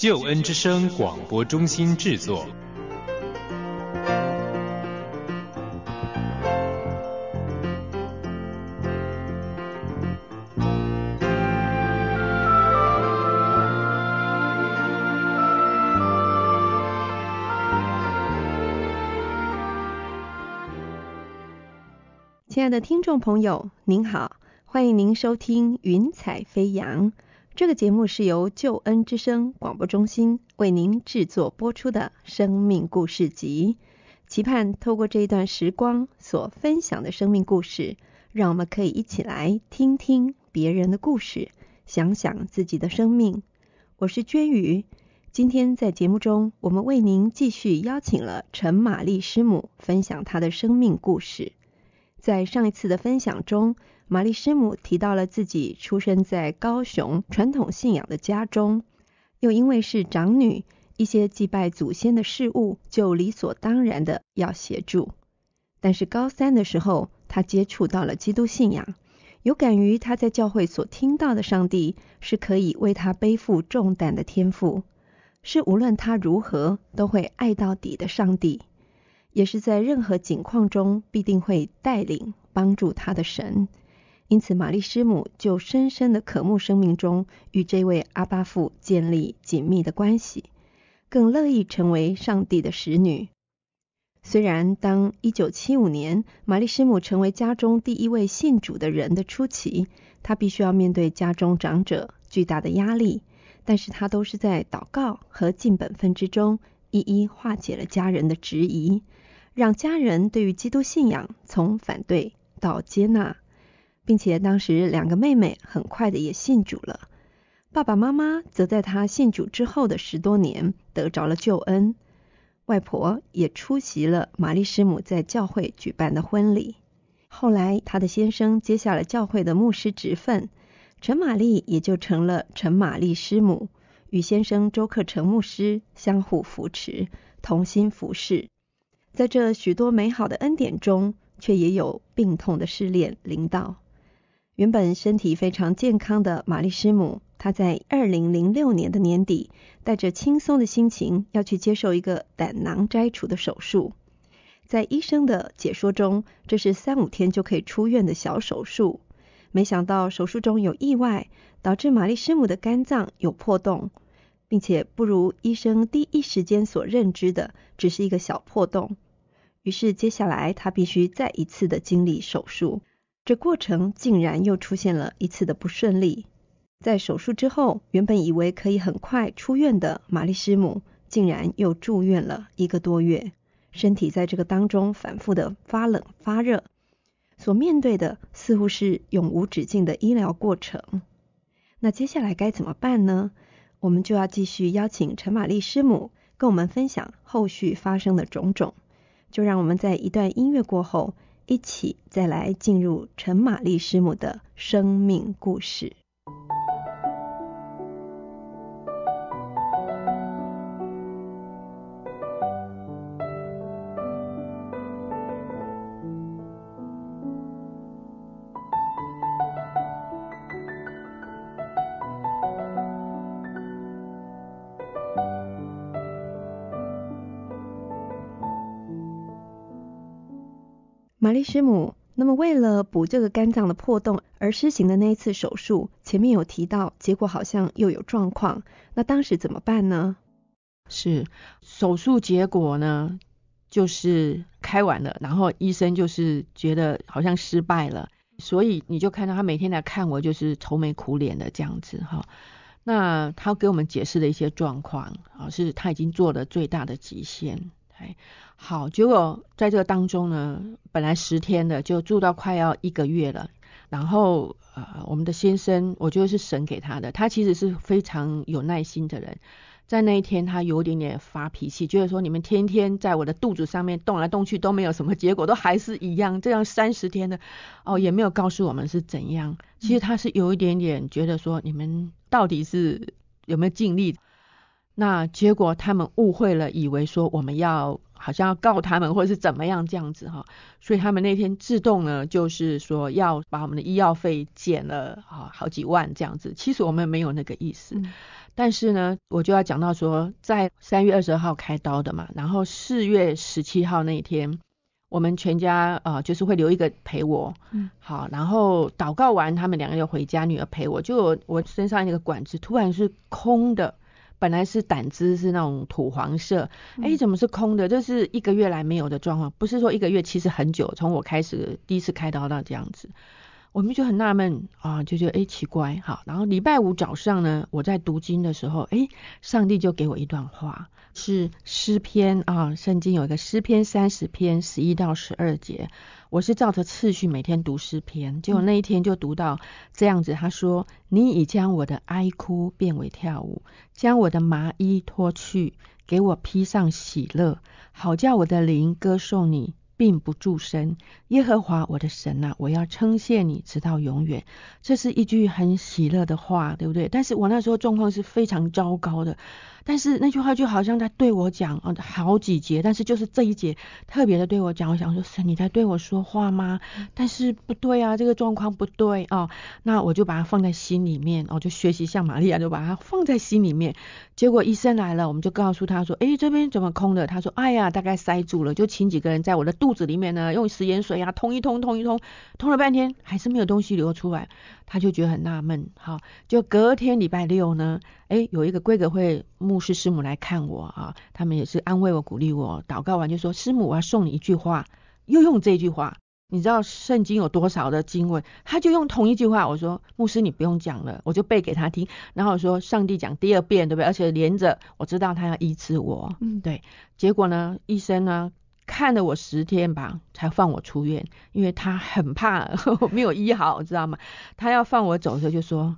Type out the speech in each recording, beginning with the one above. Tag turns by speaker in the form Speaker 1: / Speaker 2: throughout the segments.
Speaker 1: 救恩之声广播中心制作。
Speaker 2: 亲爱的听众朋友，您好，欢迎您收听《云彩飞扬》。这个节目是由救恩之声广播中心为您制作播出的《生命故事集》，期盼透过这一段时光所分享的生命故事，让我们可以一起来听听别人的故事，想想自己的生命。我是娟宇，今天在节目中，我们为您继续邀请了陈玛丽师母分享她的生命故事。在上一次的分享中，玛丽师母提到了自己出生在高雄传统信仰的家中，又因为是长女，一些祭拜祖先的事物就理所当然的要协助。但是高三的时候，她接触到了基督信仰，有感于她在教会所听到的上帝是可以为她背负重担的天赋，是无论她如何都会爱到底的上帝，也是在任何境况中必定会带领帮助她的神。因此，玛丽师母就深深的渴慕生命中与这位阿巴父建立紧密的关系，更乐意成为上帝的使女。虽然当一九七五年玛丽师母成为家中第一位信主的人的初期，她必须要面对家中长者巨大的压力，但是她都是在祷告和尽本分之中，一一化解了家人的质疑，让家人对于基督信仰从反对到接纳。并且当时两个妹妹很快的也信主了，爸爸妈妈则在她信主之后的十多年得着了救恩，外婆也出席了玛丽师母在教会举办的婚礼。后来他的先生接下了教会的牧师职分，陈玛丽也就成了陈玛丽师母，与先生周克成牧师相互扶持，同心服侍。在这许多美好的恩典中，却也有病痛的试炼临到。原本身体非常健康的玛丽师母，她在二零零六年的年底，带着轻松的心情要去接受一个胆囊摘除的手术。在医生的解说中，这是三五天就可以出院的小手术。没想到手术中有意外，导致玛丽师母的肝脏有破洞，并且不如医生第一时间所认知的，只是一个小破洞。于是接下来她必须再一次的经历手术。这过程竟然又出现了一次的不顺利。在手术之后，原本以为可以很快出院的玛丽师母，竟然又住院了一个多月，身体在这个当中反复的发冷发热，所面对的似乎是永无止境的医疗过程。那接下来该怎么办呢？我们就要继续邀请陈玛丽师母跟我们分享后续发生的种种。就让我们在一段音乐过后。一起再来进入陈玛丽师母的生命故事。玛丽师母，那么为了补这个肝脏的破洞而施行的那一次手术，前面有提到，结果好像又有状况，那当时怎么办呢？是手术结果呢，就是开完了，然后医
Speaker 3: 生就是觉得好像失败了，所以你就看到他每天来看我就是愁眉苦脸的这样子哈。那他给我们解释的一些状况，啊，是他已经做了最大的极限。哎，好，结果在这个当中呢，本来十天的就住到快要一个月了。然后呃，我们的先生，我觉得是神给他的，他其实是非常有耐心的人。在那一天，他有一点点发脾气，觉得说你们天天在我的肚子上面动来动去都没有什么结果，都还是一样，这样三十天的哦也没有告诉我们是怎样。其实他是有一点点觉得说你们到底是有没有尽力。那结果他们误会了，以为说我们要好像要告他们或是怎么样这样子哈，所以他们那天自动呢就是说要把我们的医药费减了啊好几万这样子，其实我们没有那个意思，但是呢我就要讲到说在三月二十二号开刀的嘛，然后四月十七号那一天我们全家啊就是会留一个陪我，好，然后祷告完他们两个就回家，女儿陪我就我身上那个管子突然是空的。本来是胆汁是那种土黄色，哎，怎么是空的？这是一个月来没有的状况，不是说一个月，其实很久。从我开始第一次开刀到这样子。我们就很纳闷啊，就觉得哎奇怪哈。然后礼拜五早上呢，我在读经的时候，哎，上帝就给我一段话，是诗篇啊，圣经有一个诗篇三十篇十一到十二节，我是照着次序每天读诗篇，结果那一天就读到这样子，他说：“你已将我的哀哭变为跳舞，将我的麻衣脱去，给我披上喜乐，好叫我的灵歌颂你。”并不助身，耶和华我的神呐，我要称谢你直到永远。这是一句很喜乐的话，对不对？但是我那时候状况是非常糟糕的。但是那句话就好像在对我讲啊，好几节，但是就是这一节特别的对我讲，我想说是你在对我说话吗？但是不对啊，这个状况不对哦，那我就把它放在心里面，我就学习像玛利亚就把它放在心里面。结果医生来了，我们就告诉他说，诶，这边怎么空的？他说，哎呀，大概塞住了，就请几个人在我的肚子里面呢，用食盐水啊通一通，通一通，通了半天还是没有东西流出来。他就觉得很纳闷，好，就隔天礼拜六呢，诶，有一个规格会牧师师母来看我啊，他们也是安慰我、鼓励我，祷告完就说师母我要送你一句话，又用这句话，你知道圣经有多少的经文，他就用同一句话，我说牧师你不用讲了，我就背给他听，然后说上帝讲第二遍，对不对？而且连着，我知道他要医治我，嗯，对，结果呢，医生呢？看了我十天吧，才放我出院，因为他很怕 没有医好，知道吗？他要放我走的时候就说，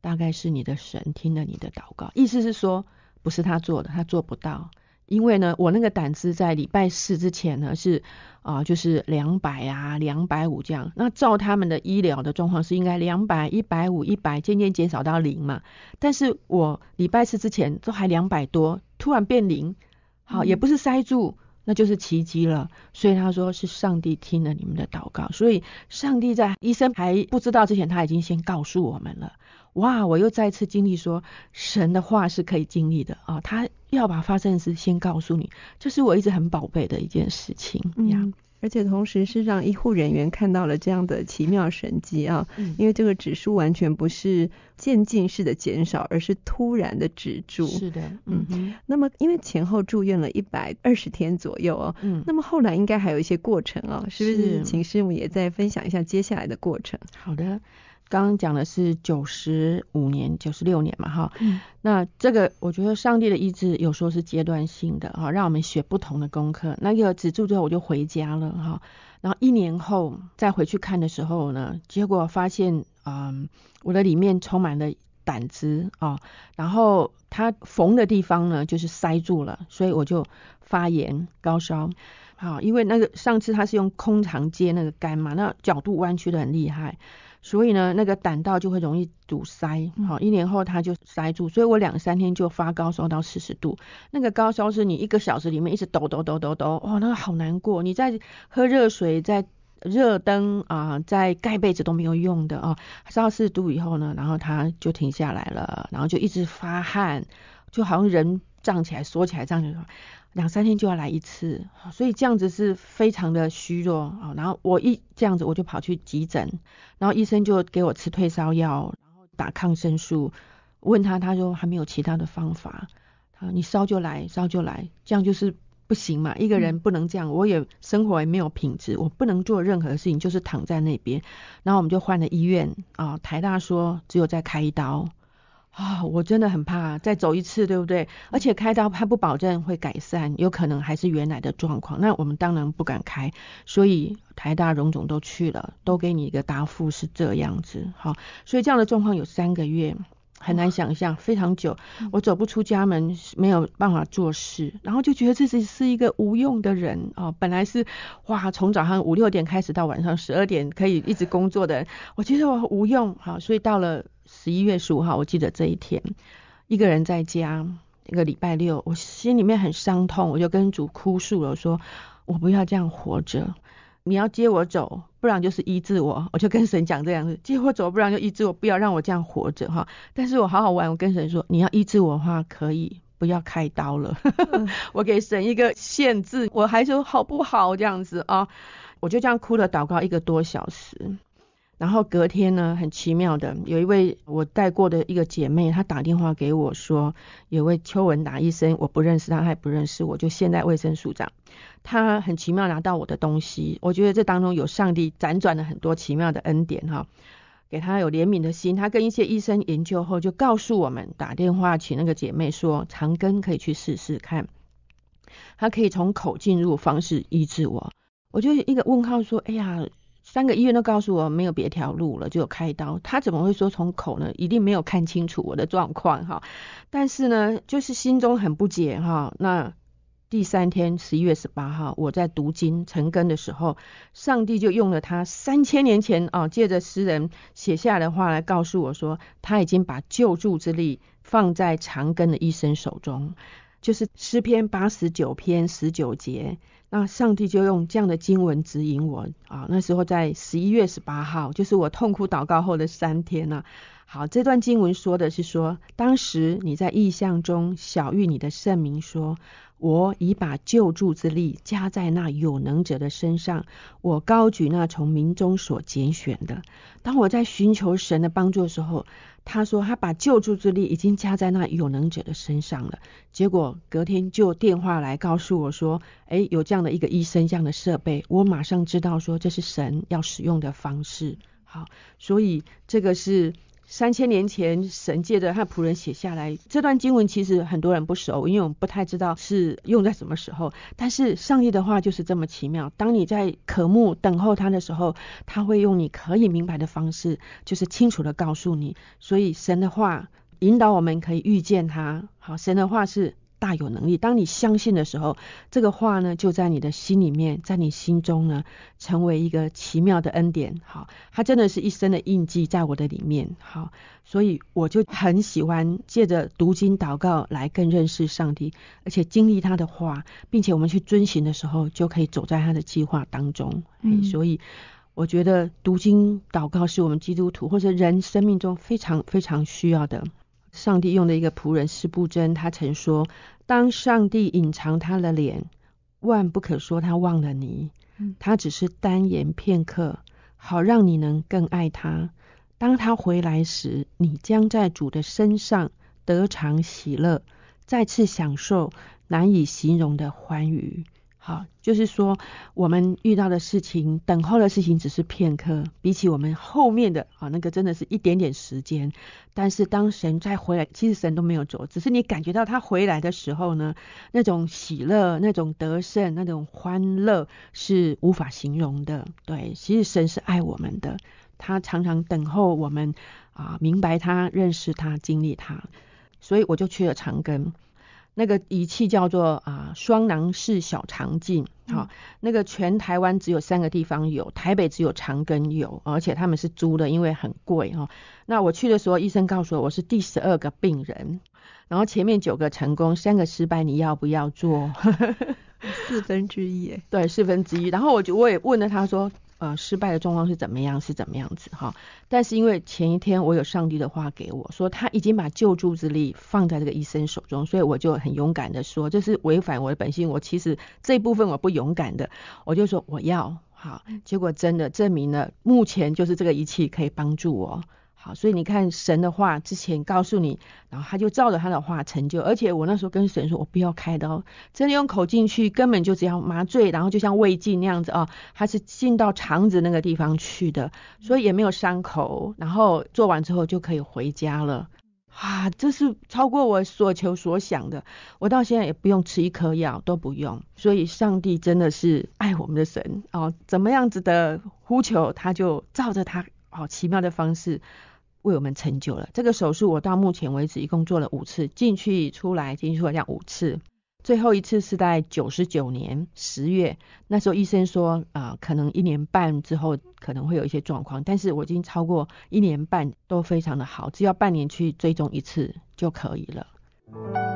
Speaker 3: 大概是你的神听了你的祷告，意思是说不是他做的，他做不到。因为呢，我那个胆子在礼拜四之前呢是啊，就是两百啊，两百五这样。那照他们的医疗的状况是应该两百、一百五、一百，渐渐减少到零嘛。但是我礼拜四之前都还两百多，突然变零，好也不是塞住。那就是奇迹了，所以他说是上帝听了你们的祷告，所以上帝在医生还不知道之前，他已经先告诉我们了。哇，我又再次经历说神的话是可以经历的啊！他要把发生的事先告诉你，这是我一直
Speaker 2: 很宝贝的一件事情。嗯。而且同时是让医护人员看到了这样的奇妙神迹啊，因为这个指数完全不是渐进式的减少，而是突然的止住。是的，嗯。那么因为前后住院了一百二十天左右哦，嗯。那么后来应该还有一些过程哦，是不是？请师母也再分享一下接下来的过程。好的。刚刚讲的是
Speaker 3: 九十五年、九十六年嘛，哈，那这个我觉得上帝的意志有时候是阶段性的哈，让我们学不同的功课。那个止住之后我就回家了哈，然后一年后再回去看的时候呢，结果发现，嗯，我的里面充满了胆汁啊，然后它缝的地方呢就是塞住了，所以我就发炎高烧，好，因为那个上次他是用空肠接那个肝嘛，那角度弯曲的很厉害。所以呢，那个胆道就会容易堵塞，好，一年后它就塞住，所以我两三天就发高烧到四十度，那个高烧是你一个小时里面一直抖抖抖抖抖，哇，那个好难过，你在喝热水，在热灯啊，在盖被子都没有用的啊，烧到四十度以后呢，然后它就停下来了，然后就一直发汗，就好像人胀起来缩起来这样子。两三天就要来一次，所以这样子是非常的虚弱啊。然后我一这样子，我就跑去急诊，然后医生就给我吃退烧药，然后打抗生素。问他，他说还没有其他的方法。他说你烧就来，烧就来，这样就是不行嘛。一个人不能这样，我也生活也没有品质，我不能做任何事情，就是躺在那边。然后我们就换了医院啊，台大说只有再开一刀。啊，我真的很怕再走一次，对不对？而且开刀还不保证会改善，有可能还是原来的状况。那我们当然不敢开，所以台大、荣总都去了，都给你一个答复是这样子。好，所以这样的状况有三个月。很难想象，非常久，我走不出家门，没有办法做事，然后就觉得自己是一个无用的人哦。本来是哇，从早上五六点开始到晚上十二点可以一直工作的，我觉得我无用，哦。所以到了十一月十五号，我记得这一天，一个人在家，一个礼拜六，我心里面很伤痛，我就跟主哭诉了，说我不要这样活着。你要接我走，不然就是医治我，我就跟神讲这样子，接我走，不然就医治我，不要让我这样活着哈。但是我好好玩，我跟神说，你要医治我的话，可以不要开刀了，我给神一个限制，我还说好不好这样子啊？我就这样哭了祷告一个多小时。然后隔天呢，很奇妙的，有一位我带过的一个姐妹，她打电话给我说，有位邱文达医生，我不认识他，他也不认识我，就现在卫生署长，他很奇妙拿到我的东西，我觉得这当中有上帝辗转了很多奇妙的恩典哈，给他有怜悯的心，他跟一些医生研究后，就告诉我们打电话请那个姐妹说，长根可以去试试看，他可以从口进入方式医治我，我就一个问号说，哎呀。三个医院都告诉我没有别条路了，就有开刀。他怎么会说从口呢？一定没有看清楚我的状况哈。但是呢，就是心中很不解哈。那第三天，十一月十八号，我在读经成根的时候，上帝就用了他三千年前啊，借着诗人写下的话来告诉我说，他已经把救助之力放在长根的医生手中，就是诗篇八十九篇十九节。那上帝就用这样的经文指引我啊，那时候在十一月十八号，就是我痛哭祷告后的三天呢。好，这段经文说的是说，当时你在意象中小玉，你的圣名，说：“我已把救助之力加在那有能者的身上，我高举那从民中所拣选的。”当我在寻求神的帮助的时候，他说：“他把救助之力已经加在那有能者的身上了。”结果隔天就电话来告诉我说：“诶，有这样的一个医生，这样的设备，我马上知道说这是神要使用的方式。”好，所以这个是。三千年前，神借着他仆人写下来这段经文，其实很多人不熟，因为我们不太知道是用在什么时候。但是上帝的话就是这么奇妙，当你在渴慕、等候他的时候，他会用你可以明白的方式，就是清楚的告诉你。所以神的话引导我们可以遇见他。好，神的话是。大有能力。当你相信的时候，这个话呢，就在你的心里面，在你心中呢，成为一个奇妙的恩典。好，它真的是一生的印记在我的里面。好，所以我就很喜欢借着读经祷告来更认识上帝，而且经历他的话，并且我们去遵循的时候，就可以走在他的计划当中。嗯，所以我觉得读经祷告是我们基督徒或者人生命中非常非常需要的。上帝用的一个仆人是布真，他曾说：“当上帝隐藏他的脸，万不可说他忘了你。他只是单言片刻，好让你能更爱他。当他回来时，你将在主的身上得偿喜乐，再次享受难以形容的欢愉。”好，就是说我们遇到的事情，等候的事情只是片刻，比起我们后面的啊那个，真的是一点点时间。但是当神再回来，其实神都没有走，只是你感觉到他回来的时候呢，那种喜乐、那种得胜、那种欢乐是无法形容的。对，其实神是爱我们的，他常常等候我们啊，明白他、认识他、经历他。所以我就去了长庚。那个仪器叫做啊双囊式小肠镜，好，那个全台湾只有三个地方有，台北只有长庚有，而且他们是租的，因为很贵哈。那我去的时候，医生告诉我我是第十二个病人，然后前面九个成功，三个失败，你要不要做？四分之一？对，四分之一。然后我就我也问了他说。呃，失败的状况是怎么样？是怎么样子？哈，但是因为前一天我有上帝的话给我说，他已经把救助之力放在这个医生手中，所以我就很勇敢的说，这是违反我的本性。我其实这一部分我不勇敢的，我就说我要，好，结果真的证明了，目前就是这个仪器可以帮助我。好，所以你看神的话之前告诉你，然后他就照着他的话成就。而且我那时候跟神说，我不要开刀，真的用口进去，根本就只要麻醉，然后就像胃镜那样子啊，他是进到肠子那个地方去的，所以也没有伤口。然后做完之后就可以回家了。啊，这是超过我所求所想的。我到现在也不用吃一颗药，都不用。所以上帝真的是爱我们的神哦，怎么样子的呼求，他就照着他好奇妙的方式。为我们成就了这个手术。我到目前为止一共做了五次，进去出来，进去出来，这样五次。最后一次是在九十九年十月，那时候医生说啊，可能一年半之后可能会有一些状况，但是我已经超过一年半都非常的好，只要半年去追踪一次就可以了。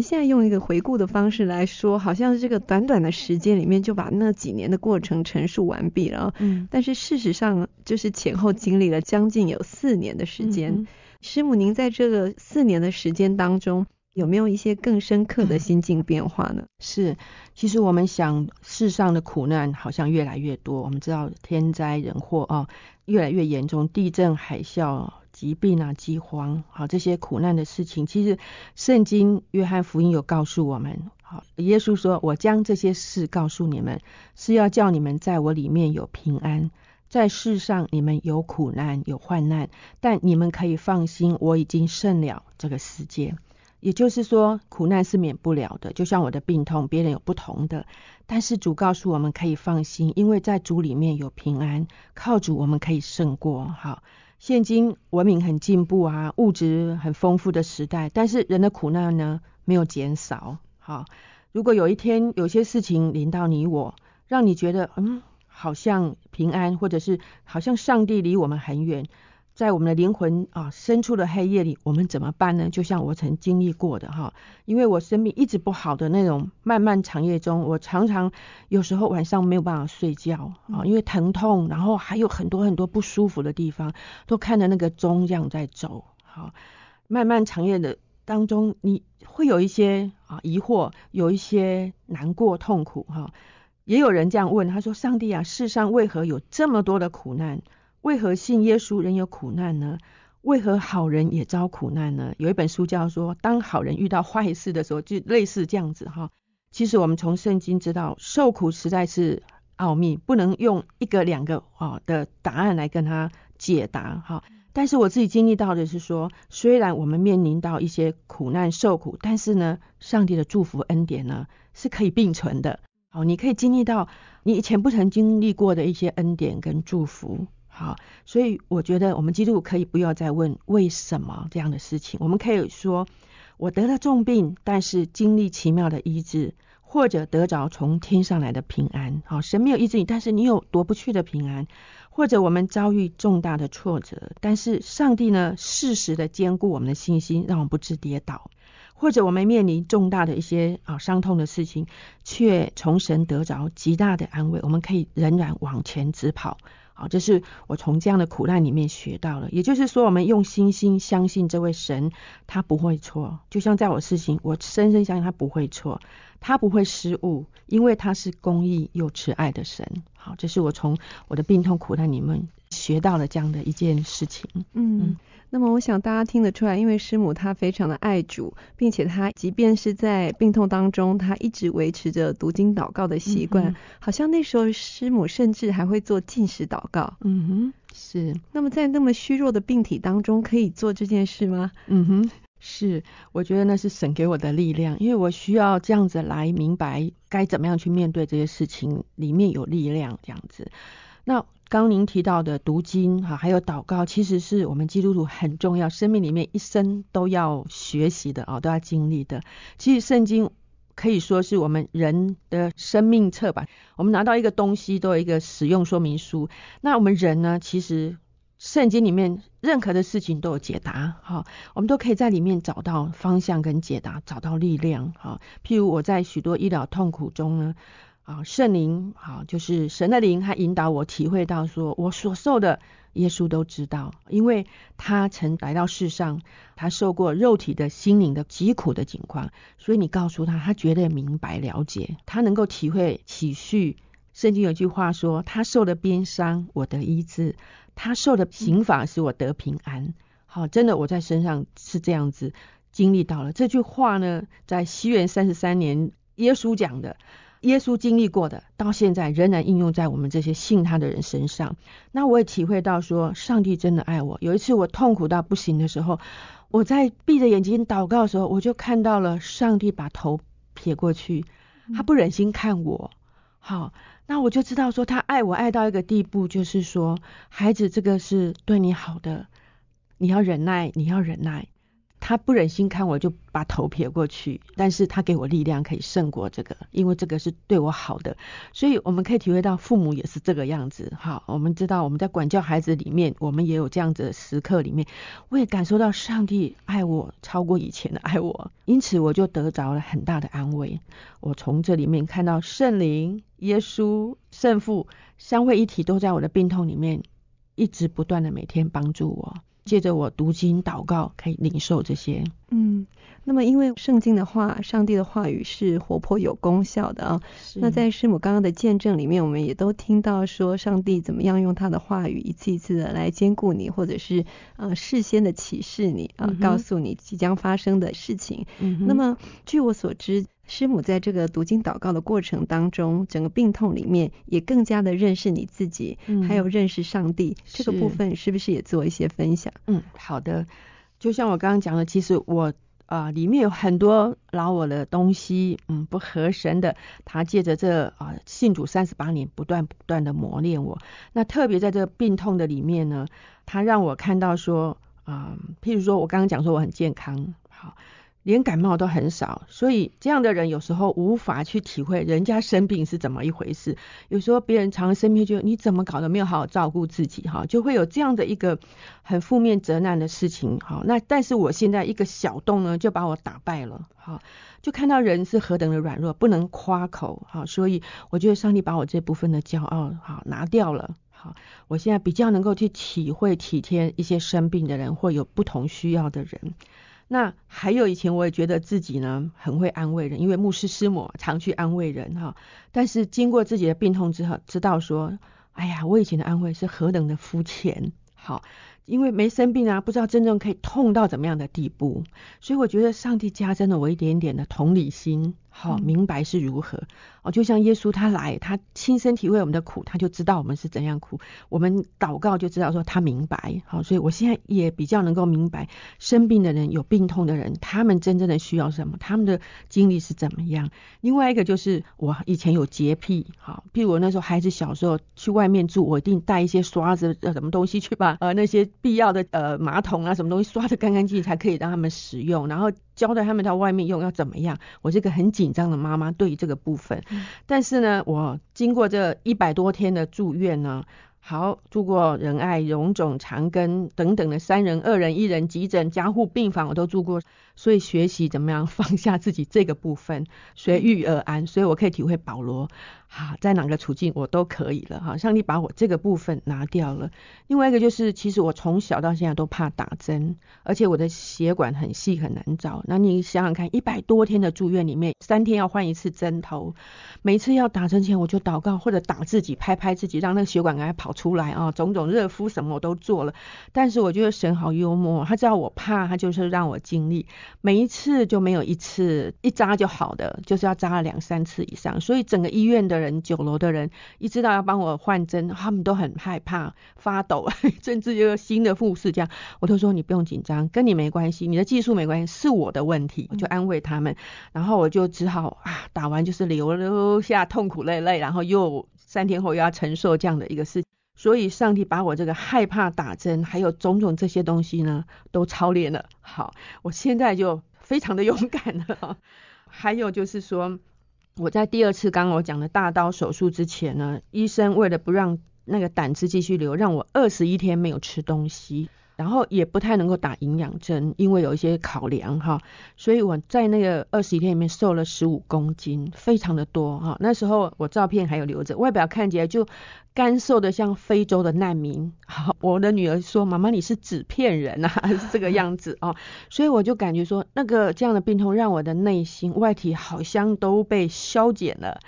Speaker 2: 现在用一个回顾的方式来说，好像这个短短的时间里面就把那几年的过程陈述完毕了。嗯，但是事实上，就是前后经历了将近有四年的时间。师母，您在这个四年的时间当中，有没有一些更深刻的心境变化呢？是，其实我们想世上的苦难好像越来越
Speaker 3: 多。我们知道天灾人祸啊，越来越严重，地震、海啸疾病啊，饥荒，好，这些苦难的事情，其实圣经约翰福音有告诉我们，好，耶稣说：“我将这些事告诉你们，是要叫你们在我里面有平安，在世上你们有苦难有患难，但你们可以放心，我已经胜了这个世界。也就是说，苦难是免不了的，就像我的病痛，别人有不同的，但是主告诉我们可以放心，因为在主里面有平安，靠主我们可以胜过。”好。现今文明很进步啊，物质很丰富的时代，但是人的苦难呢没有减少。好，如果有一天有些事情临到你我，让你觉得嗯好像平安，或者是好像上帝离我们很远。在我们的灵魂啊深处的黑夜里，我们怎么办呢？就像我曾经历过的哈，因为我生命一直不好的那种漫漫长夜中，我常常有时候晚上没有办法睡觉啊，因为疼痛，然后还有很多很多不舒服的地方，都看着那个钟这样在走。好，漫漫长夜的当中，你会有一些啊疑惑，有一些难过、痛苦哈。也有人这样问，他说：“上帝啊，世上为何有这么多的苦难？”为何信耶稣仍有苦难呢？为何好人也遭苦难呢？有一本书叫说，当好人遇到坏事的时候，就类似这样子哈。其实我们从圣经知道，受苦实在是奥秘，不能用一个两个啊的答案来跟他解答哈。但是我自己经历到的是说，虽然我们面临到一些苦难受苦，但是呢，上帝的祝福恩典呢是可以并存的。好，你可以经历到你以前不曾经历过的一些恩典跟祝福。好，所以我觉得我们基督徒可以不要再问为什么这样的事情。我们可以说，我得了重病，但是经历奇妙的医治，或者得着从天上来的平安。好，神没有医治你，但是你有夺不去的平安。或者我们遭遇重大的挫折，但是上帝呢适时的兼顾我们的信心，让我不致跌倒。或者我们面临重大的一些啊伤痛的事情，却从神得着极大的安慰，我们可以仍然往前直跑。好，这是我从这样的苦难里面学到了。也就是说，我们用心心相信这位神，他不会错。就像在我事情，我深深相信他不会错，他不会失误，因为他是公义又慈爱的神。好，这是我从我的病痛苦难里面学到了这样的一件事情。
Speaker 2: 嗯。那么我想大家听得出来，因为师母她非常的爱主，并且她即便是在病痛当中，她一直维持着读经祷告的习惯。好像那时候师母甚至还会做进食祷告。嗯哼，是。那么在那么虚弱的病体当中，可以
Speaker 3: 做这件事吗？嗯哼，是。我觉得那是神给我的力量，因为我需要这样子来明白该怎么样去面对这些事情，里面有力量这样子。那。刚您提到的读经哈，还有祷告，其实是我们基督徒很重要生命里面一生都要学习的啊，都要经历的。其实圣经可以说是我们人的生命册吧。我们拿到一个东西都有一个使用说明书，那我们人呢，其实圣经里面任何的事情都有解答哈，我们都可以在里面找到方向跟解答，找到力量哈。譬如我在许多医疗痛苦中呢。啊，圣灵，啊，就是神的灵，他引导我体会到，说我所受的，耶稣都知道，因为他曾来到世上，他受过肉体的心灵的疾苦的情况，所以你告诉他，他绝对明白了解，他能够体会体恤。圣经有句话说：“他受的鞭伤，我得医治；他受的刑罚，使我得平安。”好，真的，我在身上是这样子经历到了。这句话呢，在西元三十三年，耶稣讲的。耶稣经历过的，到现在仍然应用在我们这些信他的人身上。那我也体会到说，上帝真的爱我。有一次我痛苦到不行的时候，我在闭着眼睛祷告的时候，我就看到了上帝把头撇过去，他不忍心看我。好，那我就知道说，他爱我爱到一个地步，就是说，孩子，这个是对你好的，你要忍耐，你要忍耐。他不忍心看我，就把头撇过去。但是他给我力量，可以胜过这个，因为这个是对我好的。所以我们可以体会到，父母也是这个样子。好，我们知道我们在管教孩子里面，我们也有这样子的时刻里面，我也感受到上帝爱我超过以前的爱我，因此我就得着了很大的安慰。我从这里面看到圣灵、耶稣、圣父三位一体都在我的病痛里面，一直不断的每天帮助我。借着我读经祷告，可以领受这些。
Speaker 2: 嗯，那么因为圣经的话，上帝的话语是活泼有功效的啊。那在师母刚刚的见证里面，我们也都听到说，上帝怎么样用他的话语一次一次的来兼顾你，或者是呃事先的启示你啊，告诉你即将发生的事情。那么据我所知。师母在这个读经祷告的过程当中，整个病痛里面也更加的认识你自己，还有认识上帝这个部分，是不是也做一些分享？嗯，好的。
Speaker 3: 就像我刚刚讲的，其实我啊里面有很多老我的东西，嗯不合神的。他借着这啊信主三十八年，不断不断的磨练我。那特别在这病痛的里面呢，他让我看到说，啊，譬如说我刚刚讲说我很健康，好。连感冒都很少，所以这样的人有时候无法去体会人家生病是怎么一回事。有时候别人常常生病，就你怎么搞的，没有好好照顾自己哈，就会有这样的一个很负面责难的事情哈。那但是我现在一个小洞呢，就把我打败了哈，就看到人是何等的软弱，不能夸口哈。所以我觉得上帝把我这部分的骄傲好拿掉了好，我现在比较能够去体会体贴一些生病的人或有不同需要的人。那还有以前我也觉得自己呢很会安慰人，因为牧师师母常去安慰人哈。但是经过自己的病痛之后，知道说，哎呀，我以前的安慰是何等的肤浅。好，因为没生病啊，不知道真正可以痛到怎么样的地步。所以我觉得上帝加增了我一点点的同理心。好，明白是如何哦。就像耶稣他来，他亲身体会我们的苦，他就知道我们是怎样苦。我们祷告就知道说他明白。好，所以我现在也比较能够明白生病的人、有病痛的人，他们真正的需要什么，他们的经历是怎么样。另外一个就是我以前有洁癖，好，譬如我那时候孩子小时候去外面住，我一定带一些刷子、什么东西去把呃那些必要的呃马桶啊什么东西刷的干干净净才可以让他们使用。然后。交代他们到外面用要怎么样？我是一个很紧张的妈妈，对于这个部分。但是呢，我经过这一百多天的住院呢，好住过仁爱、荣总、长庚等等的三人、二人、一人急诊、加护病房，我都住过。所以学习怎么样放下自己这个部分，随遇而安。所以我可以体会保罗，哈，在哪个处境我都可以了，哈，上帝把我这个部分拿掉了。另外一个就是，其实我从小到现在都怕打针，而且我的血管很细很难找。那你想想看，一百多天的住院里面，三天要换一次针头，每次要打针前我就祷告或者打自己拍拍自己，让那个血管赶快跑出来啊，种种热敷什么我都做了，但是我觉得神好幽默，他知道我怕，他就是让我经历。每一次就没有一次，一扎就好的，就是要扎了两三次以上。所以整个医院的人、九楼的人一知道要帮我换针，他们都很害怕、发抖，甚至就个新的护士这样，我都说你不用紧张，跟你没关系，你的技术没关系，是我的问题，我就安慰他们。然后我就只好啊，打完就是流下痛苦累累，然后又三天后又要承受这样的一个事。所以，上帝把我这个害怕打针，还有种种这些东西呢，都操练了。好，我现在就非常的勇敢了。还有就是说，我在第二次刚刚我讲的大刀手术之前呢，医生为了不让那个胆汁继续流，让我二十一天没有吃东西。然后也不太能够打营养针，因为有一些考量哈，所以我在那个二十一天里面瘦了十五公斤，非常的多哈。那时候我照片还有留着，外表看起来就干瘦的像非洲的难民。好，我的女儿说：“妈妈，你是纸片人啊，是这个样子哦。”所以我就感觉说，那个这样的病痛让我的内心、外体好像都被消减了。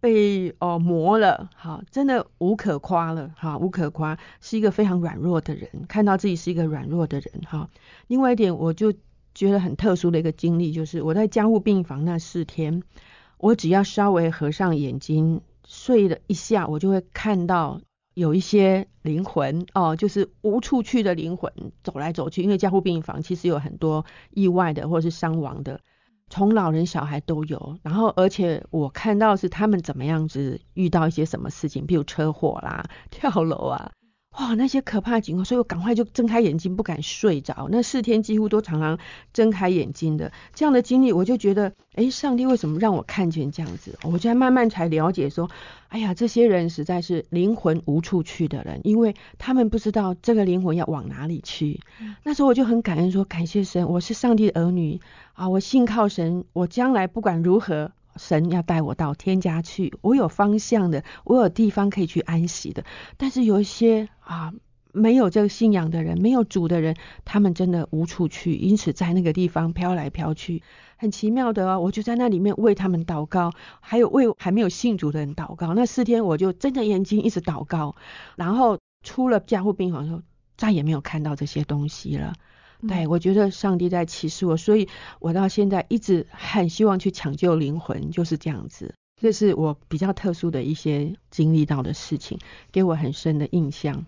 Speaker 3: 被哦磨了，哈，真的无可夸了，哈，无可夸，是一个非常软弱的人，看到自己是一个软弱的人，哈。另外一点，我就觉得很特殊的一个经历，就是我在加护病房那四天，我只要稍微合上眼睛睡了一下，我就会看到有一些灵魂哦，就是无处去的灵魂走来走去，因为加护病房其实有很多意外的或者是伤亡的。从老人、小孩都有，然后而且我看到是他们怎么样子遇到一些什么事情，比如车祸啦、跳楼啊。哇，那些可怕景况，所以我赶快就睁开眼睛，不敢睡着。那四天几乎都常常睁开眼睛的，这样的经历，我就觉得，哎，上帝为什么让我看见这样子？我就在慢慢才了解，说，哎呀，这些人实在是灵魂无处去的人，因为他们不知道这个灵魂要往哪里去。那时候我就很感恩，说感谢神，我是上帝的儿女啊，我信靠神，我将来不管如何。神要带我到天家去，我有方向的，我有地方可以去安息的。但是有一些啊，没有这个信仰的人，没有主的人，他们真的无处去，因此在那个地方飘来飘去。很奇妙的哦，我就在那里面为他们祷告，还有为还没有信主的人祷告。那四天我就睁着眼睛一直祷告，然后出了加护病房后，再也没有看到这些东西了。对，我觉得上帝在歧视我，所以我到现在一直很希望去抢救灵魂，就是这样子。这是我比较特殊的一些经历到的事情，给我很深的印象。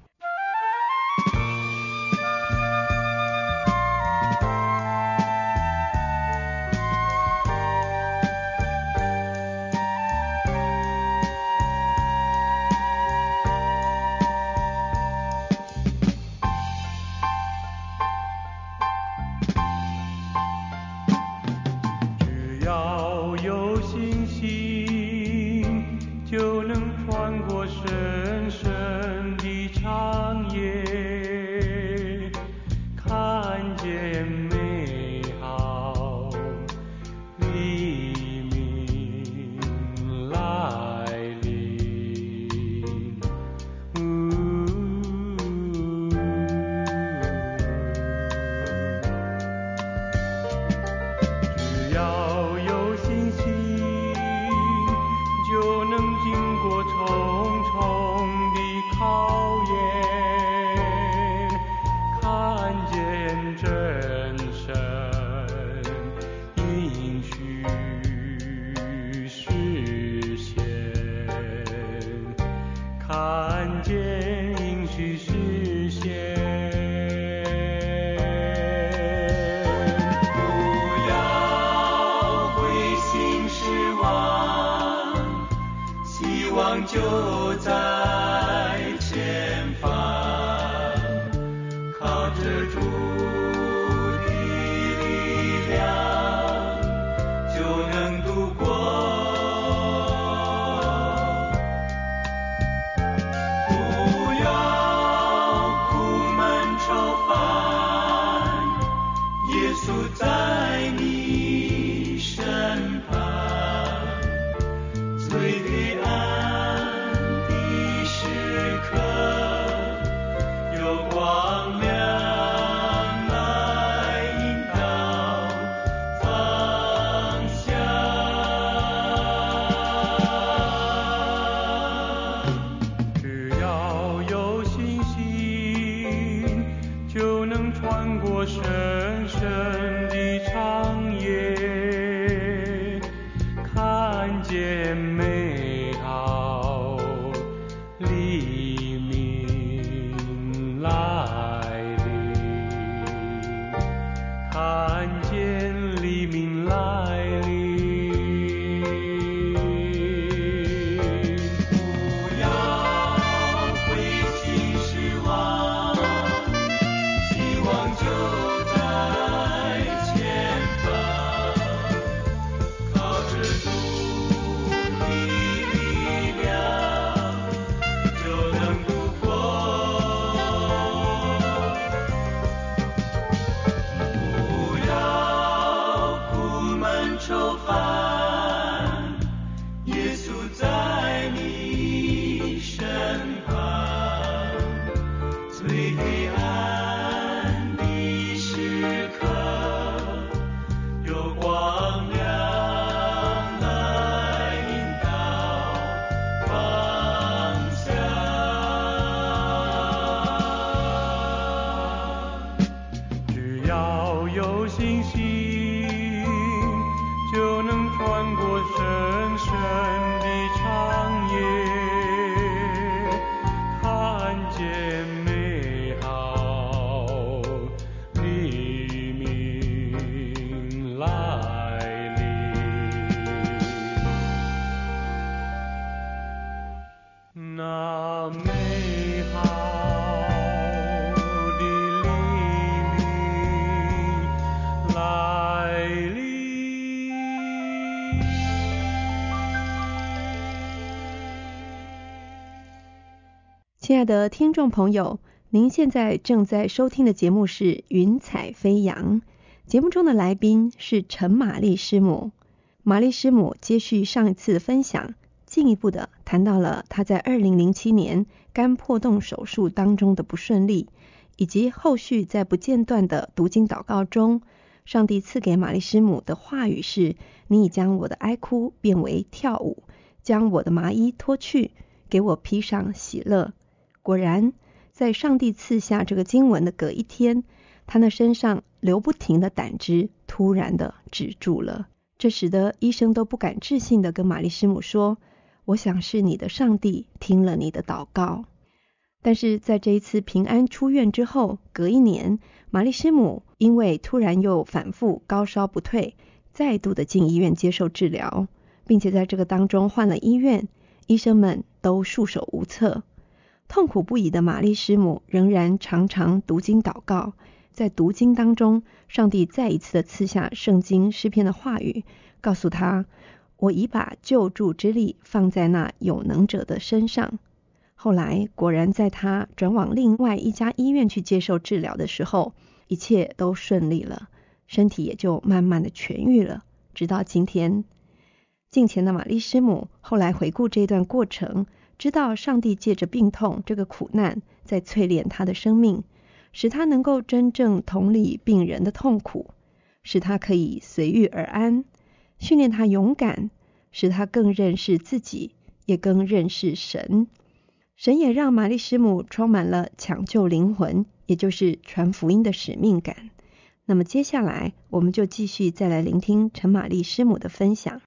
Speaker 2: 亲爱的听众朋友，您现在正在收听的节目是《云彩飞扬》。节目中的来宾是陈玛丽师母。玛丽师母接续上一次分享，进一步的谈到了她在二零零七年肝破洞手术当中的不顺利，以及后续在不间断的读经祷告中，上帝赐给玛丽师母的话语是：“你已将我的哀哭变为跳舞，将我的麻衣脱去，给我披上喜乐。”果然，在上帝赐下这个经文的隔一天，他那身上流不停的胆汁突然的止住了。这使得医生都不敢置信的跟玛丽师母说：“我想是你的上帝听了你的祷告。”但是，在这一次平安出院之后，隔一年，玛丽师母因为突然又反复高烧不退，再度的进医院接受治疗，并且在这个当中换了医院，医生们都束手无策。痛苦不已的玛丽师母仍然常常读经祷告，在读经当中，上帝再一次的赐下圣经诗篇的话语，告诉她：“我已把救助之力放在那有能者的身上。”后来果然在她转往另外一家医院去接受治疗的时候，一切都顺利了，身体也就慢慢的痊愈了。直到今天，近前的玛丽师母后来回顾这段过程。知道上帝借着病痛这个苦难，在淬炼他的生命，使他能够真正同理病人的痛苦，使他可以随遇而安，训练他勇敢，使他更认识自己，也更认识神。神也让玛丽师母充满了抢救灵魂，也就是传福音的使命感。那么接下来，我们就继续再来聆听陈玛丽师母的分享。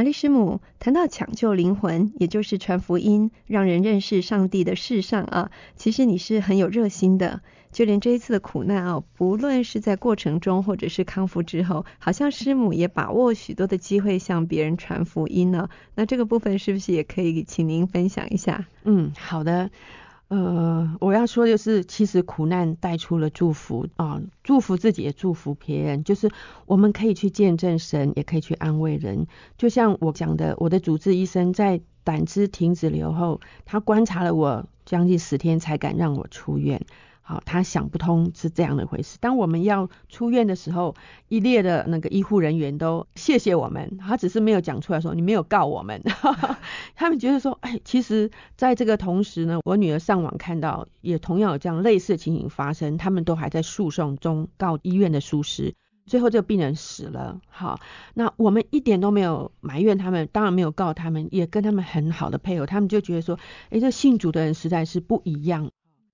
Speaker 2: 玛丽师母谈到抢救灵魂，也就是传福音，让人认识上帝的事上啊，其实你是很有热心的。就连这一次的苦难啊，不论是在过程中或者是康复之后，好像师母也把握许多的机会向别人传福音呢。那这个部分是不是也可以请您分享一下？嗯，好的。呃，
Speaker 3: 我要说的就是，其实苦难带出了祝福啊，祝福自己也祝福别人，就是我们可以去见证神，也可以去安慰人。就像我讲的，我的主治医生在胆汁停止流后，他观察了我将近十天才敢让我出院。啊，他想不通是这样的回事。当我们要出院的时候，一列的那个医护人员都谢谢我们，他只是没有讲出来说你没有告我们。他们觉得说，哎，其实在这个同时呢，我女儿上网看到，也同样有这样类似的情形发生，他们都还在诉讼中告医院的疏失，最后这个病人死了。好，那我们一点都没有埋怨他们，当然没有告他们，也跟他们很好的配合，他们就觉得说，哎，这信主的人实在是不一样。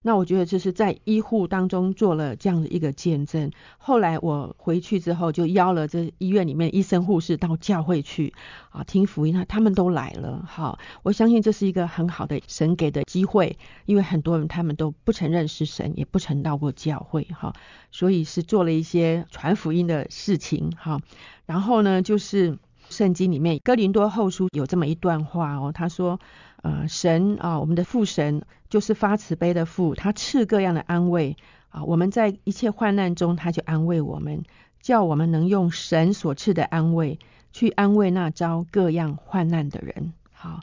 Speaker 3: 那我觉得这是在医护当中做了这样的一个见证。后来我回去之后，就邀了这医院里面医生护士到教会去啊听福音，那他们都来了。哈，我相信这是一个很好的神给的机会，因为很多人他们都不承认是神，也不曾到过教会哈，所以是做了一些传福音的事情哈。然后呢，就是。圣经里面《哥林多后书》有这么一段话哦，他说：“呃，神啊，我们的父神就是发慈悲的父，他赐各样的安慰啊。我们在一切患难中，他就安慰我们，叫我们能用神所赐的安慰去安慰那遭各样患难的人。”好。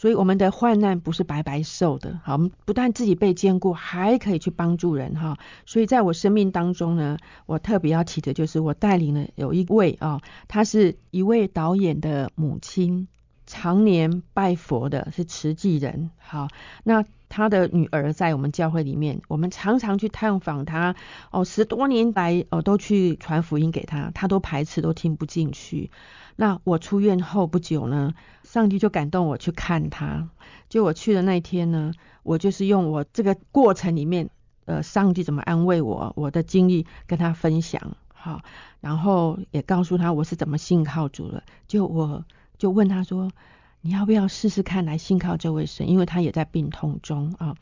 Speaker 3: 所以我们的患难不是白白受的，好，我们不但自己被兼顾，还可以去帮助人哈。所以在我生命当中呢，我特别要提的就是，我带领了有一位啊，他是一位导演的母亲。常年拜佛的是慈济人，好，那他的女儿在我们教会里面，我们常常去探访他，哦，十多年来哦都去传福音给他，他都排斥，都听不进去。那我出院后不久呢，上帝就感动我去看他，就我去的那一天呢，我就是用我这个过程里面，呃，上帝怎么安慰我，我的经历跟他分享，好，然后也告诉他我是怎么信靠主的，就我。就问他说：“你要不要试试看，来信靠这位神？因为他也在病痛中啊。”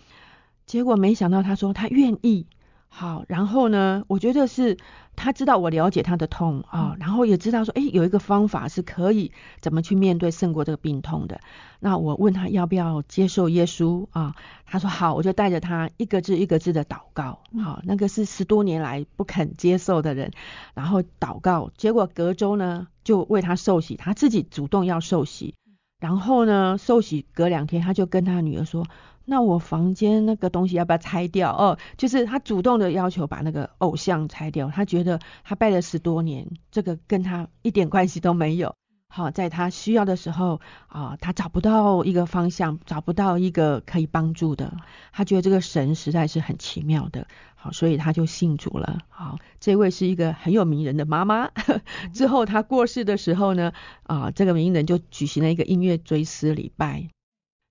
Speaker 3: 结果没想到，他说他愿意。好，然后呢？我觉得是他知道我了解他的痛啊，然后也知道说，哎，有一个方法是可以怎么去面对胜过这个病痛的。那我问他要不要接受耶稣啊？他说好，我就带着他一个字一个字的祷告。好，那个是十多年来不肯接受的人，然后祷告，结果隔周呢就为他受洗，他自己主动要受洗。然后呢，受洗隔两天他就跟他女儿说。那我房间那个东西要不要拆掉？哦，就是他主动的要求把那个偶像拆掉，他觉得他拜了十多年，这个跟他一点关系都没有。好，在他需要的时候啊，他找不到一个方向，找不到一个可以帮助的，他觉得这个神实在是很奇妙的。好，所以他就信主了。好，这位是一个很有名人的妈妈，之后他过世的时候呢，啊，这个名人就举行了一个音乐追思礼拜。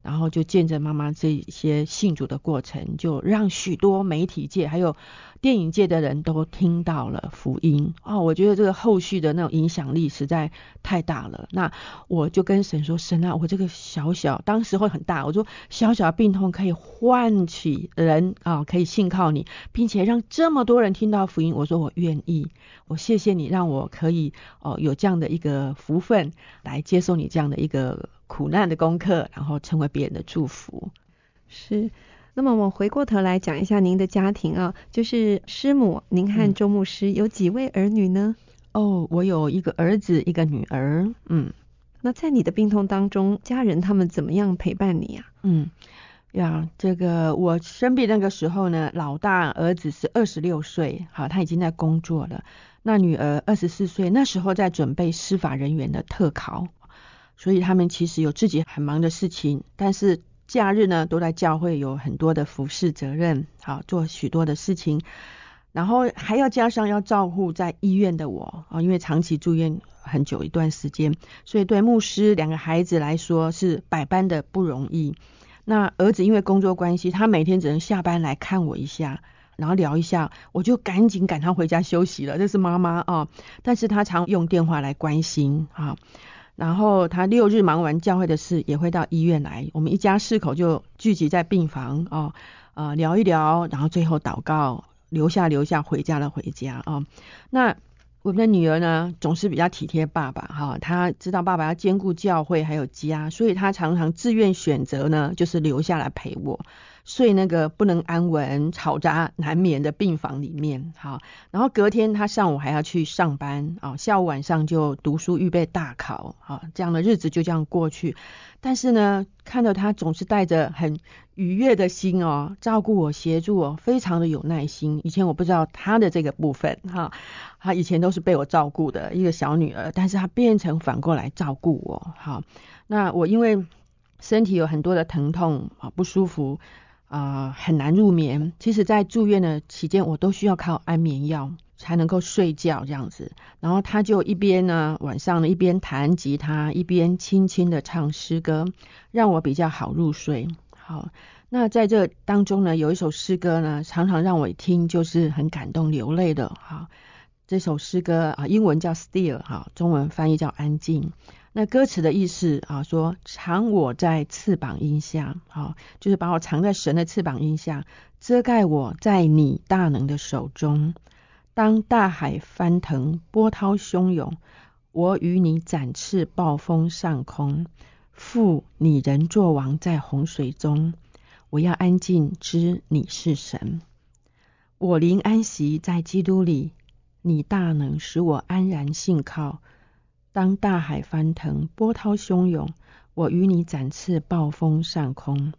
Speaker 3: 然后就见证妈妈这些信主的过程，就让许多媒体界还有。电影界的人都听到了福音哦，我觉得这个后续的那种影响力实在太大了。那我就跟神说：“神啊，我这个小小，当时会很大。我说，小小的病痛可以唤起人啊，可以信靠你，并且让这么多人听到福音。我说，我愿意，我谢谢你，让我可以哦有这样的一个福分来接受你这样的一个苦难的功课，然后成为别人的祝福。”
Speaker 2: 是。那么我回过头来讲一下您的家庭啊，就是师母，您和周牧师有几位儿女呢？
Speaker 3: 哦，我有一个儿子，一个女儿。嗯，
Speaker 2: 那在你的病痛当中，家人他们怎么样陪伴你呀？嗯，呀，这个我生病那
Speaker 3: 个时候呢，老大儿子是二十六岁，好，他已经在工作了。那女儿二十四岁，那时候在准备司法人员的特考，所以他们其实有自己很忙的事情，但是。假日呢，都在教会有很多的服侍责任，好做许多的事情，然后还要加上要照顾在医院的我啊，因为长期住院很久一段时间，所以对牧师两个孩子来说是百般的不容易。那儿子因为工作关系，他每天只能下班来看我一下，然后聊一下，我就赶紧赶他回家休息了。这是妈妈啊，但是他常用电话来关心啊。然后他六日忙完教会的事，也会到医院来。我们一家四口就聚集在病房啊啊聊一聊，然后最后祷告，留下留下回家的回家啊。那我们的女儿呢，总是比较体贴爸爸哈，她知道爸爸要兼顾教会还有家，所以她常常自愿选择呢，就是留下来陪我。睡那个不能安稳、吵杂难眠的病房里面，好，然后隔天他上午还要去上班啊，下午晚上就读书预备大考啊，这样的日子就这样过去。但是呢，看到他总是带着很愉悦的心哦，照顾我、协助我，非常的有耐心。以前我不知道他的这个部分哈，他以前都是被我照顾的一个小女儿，但是他变成反过来照顾我。好，那我因为身体有很多的疼痛啊，不舒服。啊，很难入眠。其实，在住院的期间，我都需要靠安眠药才能够睡觉这样子。然后他就一边呢，晚上呢，一边弹吉他，一边轻轻的唱诗歌，让我比较好入睡。好，那在这当中呢，有一首诗歌呢，常常让我听就是很感动流泪的。好，这首诗歌啊，英文叫《Still》，哈，中文翻译叫《安静》。那歌词的意思啊，说藏我在翅膀荫下，啊，就是把我藏在神的翅膀荫下，遮盖我在你大能的手中。当大海翻腾，波涛汹涌，我与你展翅暴风上空。父，你人作王在洪水中，我要安静知你是神。我灵安息在基督里，你大能使我安然信靠。当大海翻腾，波涛汹涌，我与你展翅暴风上空。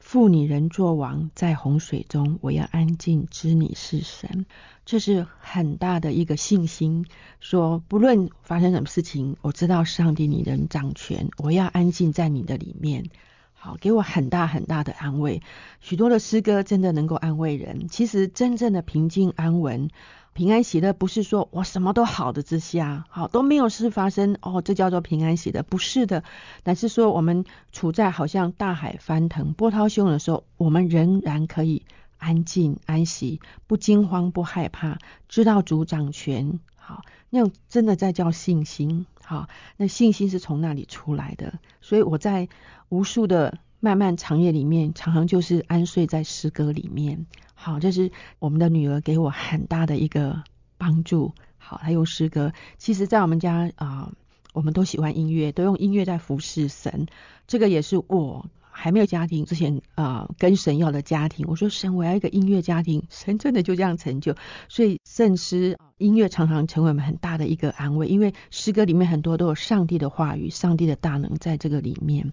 Speaker 3: 父，你人作王，在洪水中，我要安静，知你是神。这是很大的一个信心，说不论发生什么事情，我知道上帝，你人掌权，我要安静在你的里面。好，给我很大很大的安慰。许多的诗歌真的能够安慰人。其实真正的平静安稳。平安喜乐，不是说我什么都好的之下，好都没有事发生哦，这叫做平安喜乐，不是的。但是说我们处在好像大海翻腾、波涛汹涌的时候，我们仍然可以安静安息，不惊慌、不害怕，知道主掌权，好，那种真的在叫信心，好，那信心是从那里出来的？所以我在无数的漫漫长夜里面，常常就是安睡在诗歌里面。好，这是我们的女儿给我很大的一个帮助。好，还有诗歌。其实，在我们家啊，我们都喜欢音乐，都用音乐在服侍神。这个也是我还没有家庭之前啊，跟神要的家庭。我说，神我要一个音乐家庭。神真的就这样成就。所以，圣诗音乐常常成为我们很大的一个安慰，因为诗歌里面很多都有上帝的话语，上帝的大能在这个里面。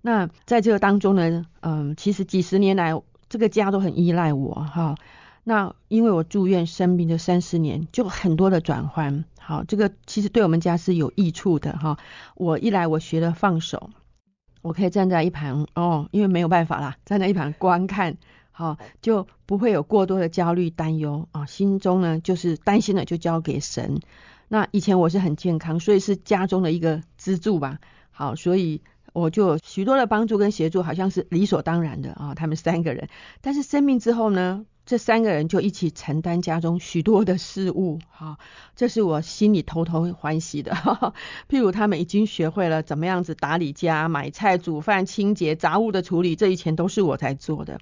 Speaker 3: 那在这个当中呢，嗯，其实几十年来。这个家都很依赖我哈，那因为我住院生病这三十年，就很多的转换，好，这个其实对我们家是有益处的哈。我一来我学了放手，我可以站在一旁哦，因为没有办法啦，站在一旁观看，好，就不会有过多的焦虑担忧啊，心中呢就是担心的就交给神。那以前我是很健康，所以是家中的一个支柱吧，好，所以。我就许多的帮助跟协助，好像是理所当然的啊。他们三个人，但是生病之后呢，这三个人就一起承担家中许多的事物，哈，这是我心里偷偷欢喜的。譬如他们已经学会了怎么样子打理家、买菜、煮饭、清洁、杂物的处理，这一切都是我在做的。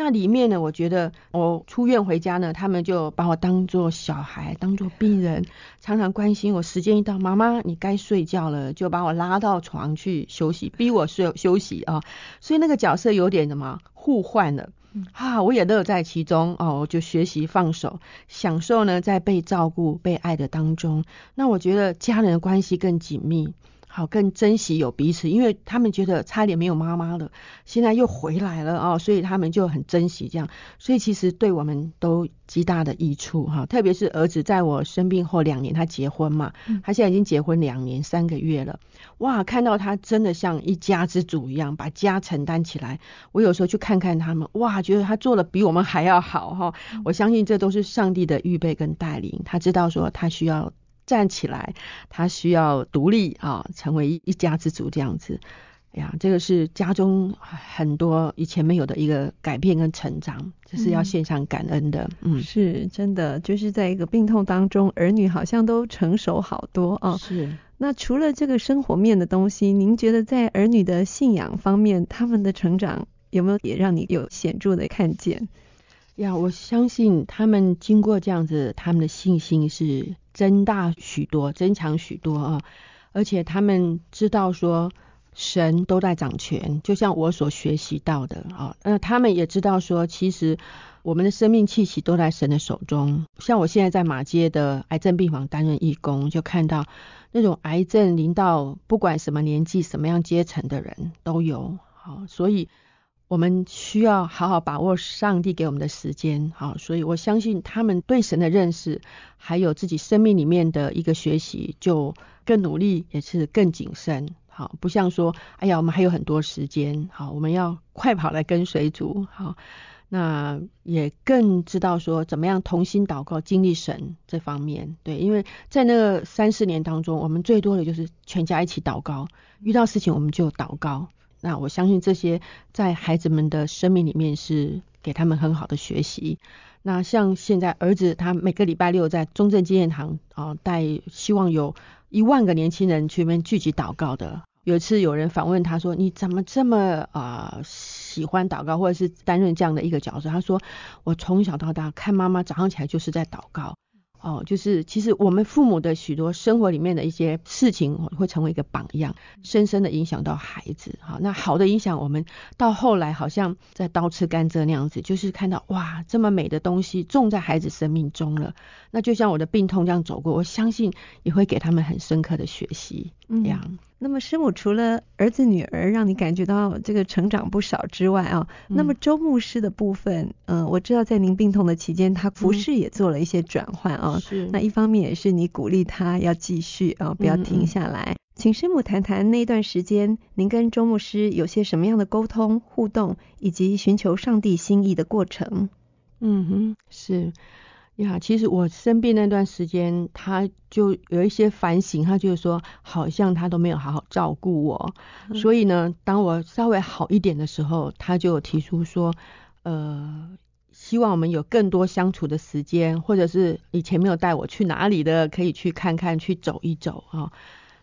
Speaker 3: 那里面呢，我觉得我出院回家呢，他们就把我当作小孩，当作病人，常常关心我。时间一到，妈妈你该睡觉了，就把我拉到床去休息，逼我睡休息啊。所以那个角色有点什么互换了，啊，我也乐在其中哦，就学习放手，享受呢在被照顾、被爱的当中。那我觉得家人的关系更紧密。好，更珍惜有彼此，因为他们觉得差点没有妈妈了，现在又回来了啊，所以他们就很珍惜这样，所以其实对我们都极大的益处哈，特别是儿子，在我生病后两年，他结婚嘛，他现在已经结婚两年三个月了，哇，看到他真的像一家之主一样，把家承担起来，我有时候去看看他们，哇，觉得他做的比我们还要好哈，我相信这都是上帝的预备跟带领，他知道说他需要。站起来，他需要独立啊，成为一家之主这样子。哎呀，这个是家中很多以前没有的一个改变跟成长，这是要献
Speaker 2: 上感恩的。嗯，是真的，就是在一个病痛当中，儿女好像都成熟好多啊。是。那除了这个生活面的东西，您觉得在儿女的信仰方面，他们的成长有没有也让你有显著的看见？
Speaker 3: 呀，我相信他们经过这样子，他们的信心是。增大许多，增强许多啊！而且他们知道说，神都在掌权，就像我所学习到的啊。那他们也知道说，其实我们的生命气息都在神的手中。像我现在在马街的癌症病房担任义工，就看到那种癌症临到，不管什么年纪、什么样阶层的人都有。好，所以。我们需要好好把握上帝给我们的时间，好，所以我相信他们对神的认识，还有自己生命里面的一个学习，就更努力，也是更谨慎，好，不像说，哎呀，我们还有很多时间，好，我们要快跑来跟随主，好，那也更知道说怎么样同心祷告，经历神这方面，对，因为在那三四年当中，我们最多的就是全家一起祷告，遇到事情我们就祷告。那我相信这些在孩子们的生命里面是给他们很好的学习。那像现在儿子他每个礼拜六在中正纪念堂啊带，希望有一万个年轻人去那边聚集祷告的。有一次有人访问他说：“你怎么这么啊喜欢祷告或者是担任这样的一个角色？”他说：“我从小到大看妈妈早上起来就是在祷告。”哦，就是其实我们父母的许多生活里面的一些事情，会成为一个榜样，深深的影响到孩子。好，那好的影响，我们到后来好像在刀吃甘蔗那样子，就是看到哇，这么美的东西种在孩子生命中了。那就像我的病痛这样走过，我相信也会给他们很深刻的学习
Speaker 2: 这样。那么师母除了儿子女儿让你感觉到这个成长不少之外啊，那么周牧师的部分，嗯，我知道在您病痛的期间，他服饰也做了一些转换啊。是。那一方面也是你鼓励他要继续啊，不要停下来。请师母谈谈那段时间您跟周牧师有些什么样的沟通互动，以及寻求上帝心意的过程。嗯哼，是。呀，其实我生病那段时间，他就
Speaker 3: 有一些反省，他就是说，好像他都没有好好照顾我。所以呢，当我稍微好一点的时候，他就提出说，呃，希望我们有更多相处的时间，或者是以前没有带我去哪里的，可以去看看，去走一走啊。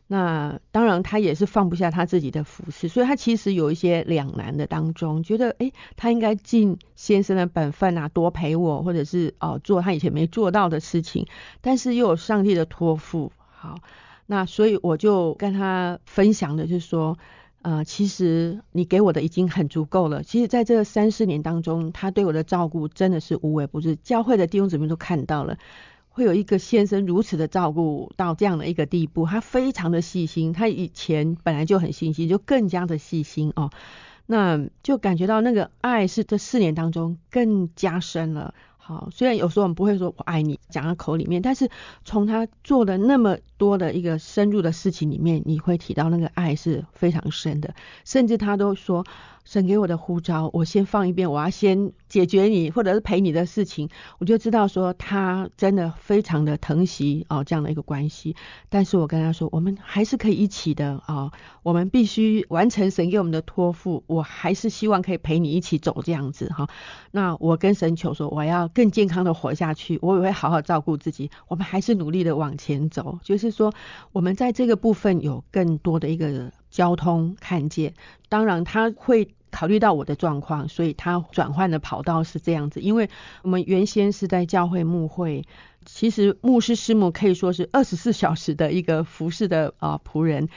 Speaker 3: 那当然，他也是放不下他自己的服饰，所以他其实有一些两难的当中，觉得哎，他应该尽先生的本分啊，多陪我，或者是哦做他以前没做到的事情，但是又有上帝的托付，好，那所以我就跟他分享的就是说，呃，其实你给我的已经很足够了。其实，在这三四年当中，他对我的照顾真的是无微不至，教会的弟兄姊妹都看到了。会有一个先生如此的照顾到这样的一个地步，他非常的细心，他以前本来就很细心，就更加的细心哦。那就感觉到那个爱是这四年当中更加深了。好，虽然有时候我们不会说我爱你讲到口里面，但是从他做的那么多的一个深入的事情里面，你会提到那个爱是非常深的，甚至他都说。神给我的呼召，我先放一遍。我要先解决你，或者是陪你的事情，我就知道说他真的非常的疼惜哦这样的一个关系。但是我跟他说，我们还是可以一起的啊！我们必须完成神给我们的托付。我还是希望可以陪你一起走这样子哈。那我跟神求说，我要更健康的活下去，我也会好好照顾自己。我们还是努力的往前走，就是说我们在这个部分有更多的一个。交通看见，当然他会考虑到我的状况，所以他转换的跑道是这样子。因为我们原先是在教会牧会，其实牧师师母可以说是二十四小时的一个服侍的啊仆人。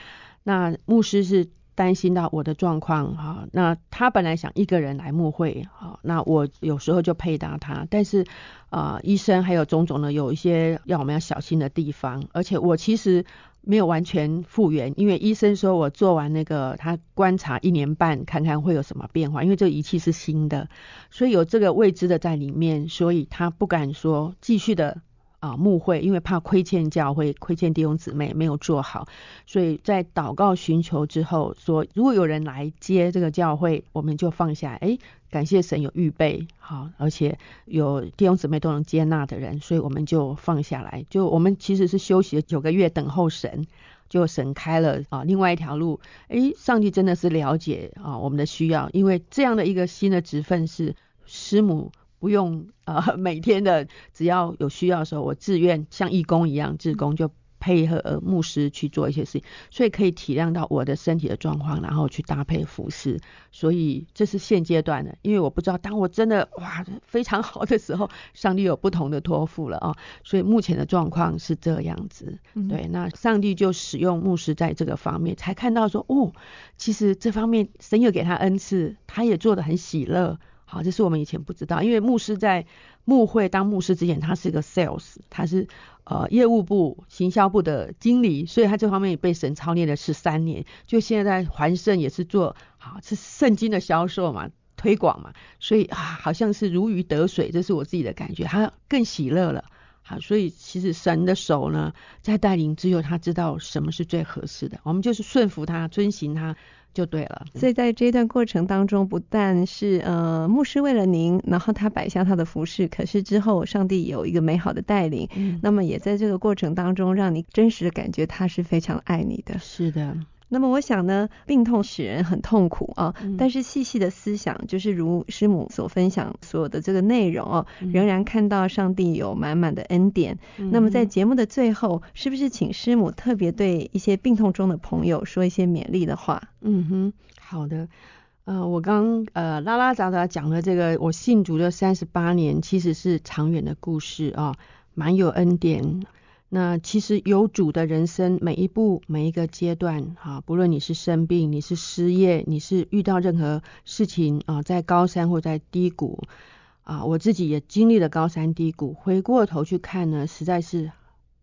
Speaker 3: 那牧师是担心到我的状况哈，那他本来想一个人来牧会啊，那我有时候就配搭他，但是啊医生还有种种的有一些要我们要小心的地方，而且我其实。没有完全复原，因为医生说我做完那个，他观察一年半看看会有什么变化，因为这仪器是新的，所以有这个未知的在里面，所以他不敢说继续的。啊，慕会因为怕亏欠教会、亏欠弟兄姊妹没有做好，所以在祷告寻求之后，说如果有人来接这个教会，我们就放下。诶，感谢神有预备，好，而且有弟兄姊妹都能接纳的人，所以我们就放下来。就我们其实是休息了九个月，等候神，就神开了啊，另外一条路。诶，上帝真的是了解啊我们的需要，因为这样的一个新的职分是师母。不用呃每天的只要有需要的时候，我自愿像义工一样，自工就配合牧师去做一些事情，所以可以体谅到我的身体的状况，然后去搭配服饰。所以这是现阶段的，因为我不知道当我真的哇非常好的时候，上帝有不同的托付了啊。所以目前的状况是这样子，对，那上帝就使用牧师在这个方面，才看到说，哦，其实这方面神有给他恩赐，他也做的很喜乐。好，这是我们以前不知道，因为牧师在牧会当牧师之前，他是个 sales，他是呃业务部行销部的经理，所以他这方面也被神操练了十三年。就现在在环胜也是做，好是圣经的销售嘛，推广嘛，所以啊，好像是如鱼得水，这是我自己的感觉，他更喜乐了。好，所以其实神的手呢，在带领，只有他知道什么是最合适的，我们就是顺服他，遵循他就对了。
Speaker 2: 所以在这段过程当中，不但是呃牧师为了您，然后他摆下他的服饰，可是之后上帝有一个美好的带领，那么也在这个过程当中，让你真实的感觉他是非常爱你的。是的。那么我想呢，病痛使人很痛苦啊，但是细细的思想，就是如师母所分享所有的这个内容哦，仍然看到上帝有满满的恩典。那么在节目的最后，是不是请师母特别对一些病痛中的朋友说一些勉励的话？嗯哼，
Speaker 3: 好的，呃，我刚呃拉拉杂杂讲了这个我信主的三十八年，其实是长远的故事啊，蛮有恩典。那其实有主的人生，每一步每一个阶段，哈，不论你是生病，你是失业，你是遇到任何事情啊，在高山或在低谷，啊，我自己也经历了高山低谷，回过头去看呢，实在是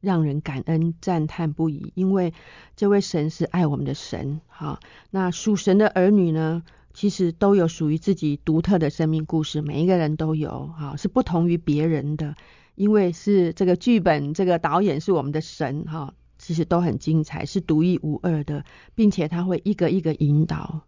Speaker 3: 让人感恩赞叹不已，因为这位神是爱我们的神，哈，那属神的儿女呢，其实都有属于自己独特的生命故事，每一个人都有，哈，是不同于别人的。因为是这个剧本，这个导演是我们的神哈，其实都很精彩，是独一无二的，并且他会一个一个引导。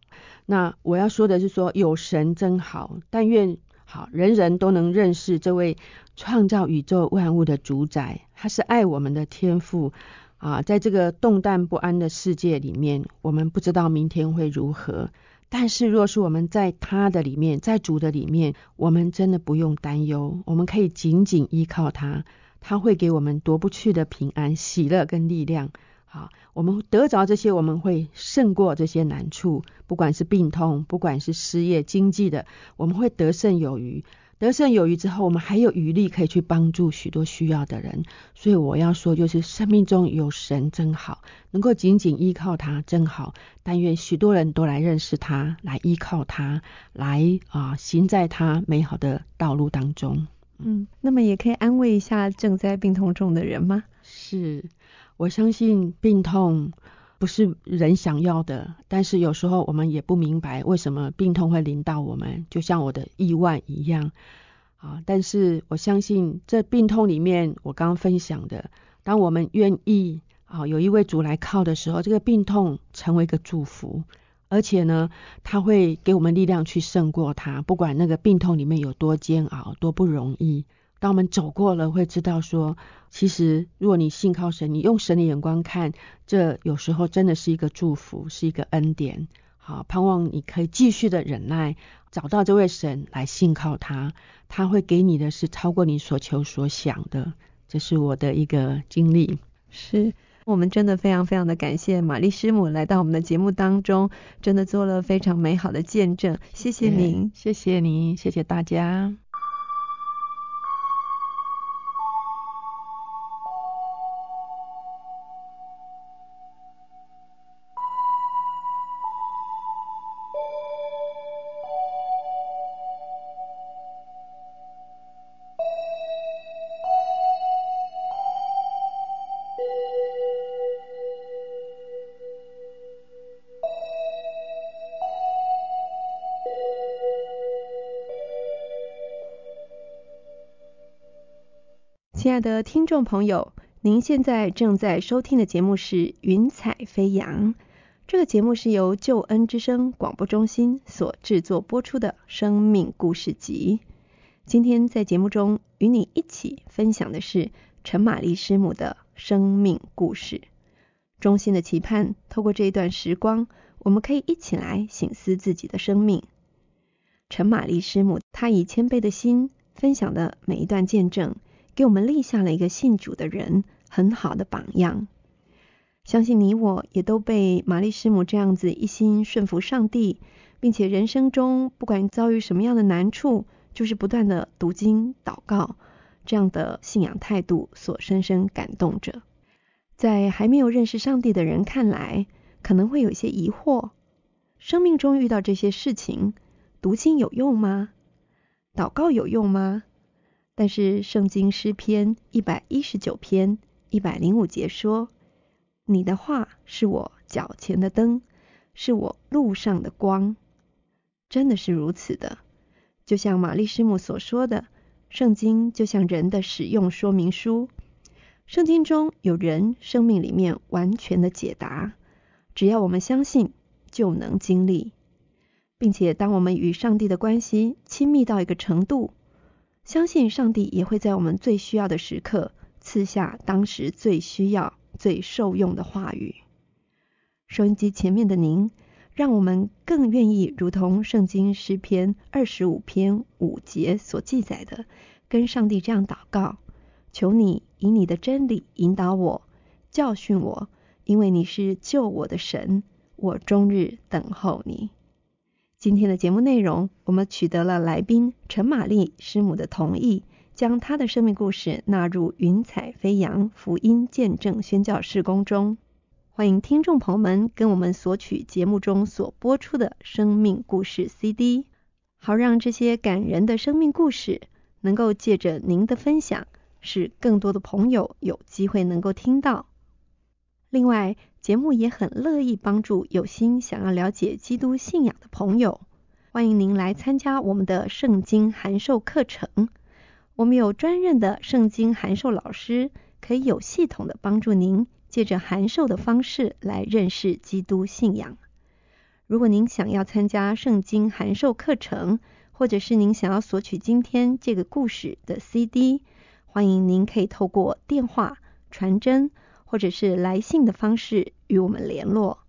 Speaker 3: 那我要说的是说有神真好，但愿好人人都能认识这位创造宇宙万物的主宰，他是爱我们的天赋啊！在这个动荡不安的世界里面，我们不知道明天会如何。但是，若是我们在他的里面，在主的里面，我们真的不用担忧，我们可以紧紧依靠他，他会给我们夺不去的平安、喜乐跟力量。好，我们得着这些，我们会胜过这些难处，不管是病痛，不管是失业、经济的，我们会得胜有余。得胜有余之后，我们还有余力可以去帮助许多需要的人。所以我要说，就是生命中有神真好，能够紧紧依靠他真好。但愿许多人都来认识他，来依靠他，来啊行在他美好的道路当中。
Speaker 2: 嗯，那么也可以安慰一下正在病痛中的人吗？是，
Speaker 3: 我相信病痛。不是人想要的，但是有时候我们也不明白为什么病痛会临到我们，就像我的意外一样啊！但是我相信这病痛里面，我刚分享的，当我们愿意啊有一位主来靠的时候，这个病痛成为一个祝福，而且呢，他会给我们力量去胜过它，不管那个病痛里面有多煎熬，多不容易。当我们走过了，会知道说，其实如果你信靠神，你用神的眼光看，这有时候真的是一个祝福，是一个恩典。好，盼望你可以继续的忍耐，找到这位神来信靠他，他会给你的是超过你所求所想的。这是我的一个经历。
Speaker 2: 是，我们真的非常非常的感谢玛丽师母来到我们的节目当中，真的做了非常美好的见证。谢谢您，谢谢您，谢谢大家。的听众朋友，您现在正在收听的节目是《云彩飞扬》。这个节目是由救恩之声广播中心所制作播出的《生命故事集》。今天在节目中与你一起分享的是陈玛丽师母的生命故事。衷心的期盼，透过这一段时光，我们可以一起来醒思自己的生命。陈玛丽师母，她以谦卑的心分享的每一段见证。给我们立下了一个信主的人很好的榜样。相信你我也都被玛丽师母这样子一心顺服上帝，并且人生中不管遭遇什么样的难处，就是不断的读经祷告，这样的信仰态度所深深感动着。在还没有认识上帝的人看来，可能会有些疑惑：生命中遇到这些事情，读经有用吗？祷告有用吗？但是，《圣经》诗篇一百一十九篇一百零五节说：“你的话是我脚前的灯，是我路上的光。”真的是如此的。就像玛丽师母所说的，圣经就像人的使用说明书。圣经中有人生命里面完全的解答，只要我们相信，就能经历。并且，当我们与上帝的关系亲密到一个程度，相信上帝也会在我们最需要的时刻赐下当时最需要、最受用的话语。收音机前面的您，让我们更愿意如同圣经诗篇二十五篇五节所记载的，跟上帝这样祷告：求你以你的真理引导我，教训我，因为你是救我的神，我终日等候你。今天的节目内容，我们取得了来宾陈玛丽师母的同意，将她的生命故事纳入《云彩飞扬福音见证宣教事工》中。欢迎听众朋友们跟我们索取节目中所播出的生命故事 CD，好让这些感人的生命故事能够借着您的分享，使更多的朋友有机会能够听到。另外，节目也很乐意帮助有心想要了解基督信仰的朋友，欢迎您来参加我们的圣经函授课程。我们有专任的圣经函授老师，可以有系统的帮助您，借着函授的方式来认识基督信仰。如果您想要参加圣经函授课程，或者是您想要索取今天这个故事的 CD，欢迎您可以透过电话、传真或者是来信的方式。与我们联络，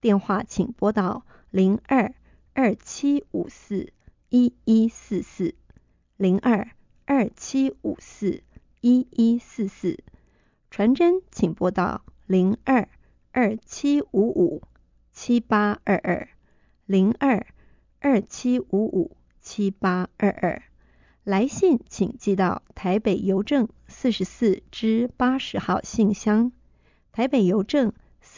Speaker 2: 电话请拨到零二二七五四一一四四，零二二七五四一一四四，传真请拨到零二二七五五七八二二，零二二七五五七八二二，来信请寄到台北邮政四十四之八十号信箱，台北邮政。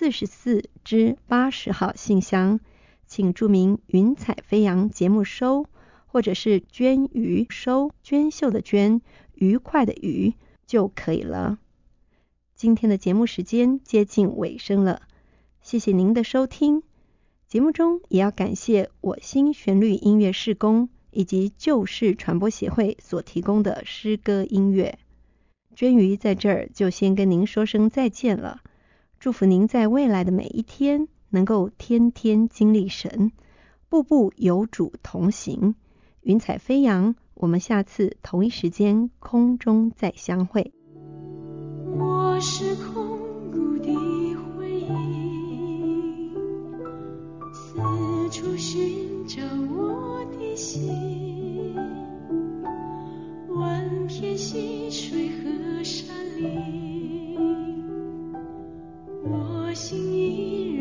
Speaker 2: 四十四至八十号信箱，请注明“云彩飞扬”节目收，或者是“娟鱼收”娟秀的娟，愉快的愉就可以了。今天的节目时间接近尾声了，谢谢您的收听。节目中也要感谢我心旋律音乐事工以及旧式传播协会所提供的诗歌音乐。娟鱼在这儿就先跟您说声再见了。祝福您在未来的每一天能够天天经历神，步步有主同行，云彩飞扬。我们下次同一时间空中再相会。我我是空
Speaker 4: 的的回忆，四处寻找心，水。我心依然。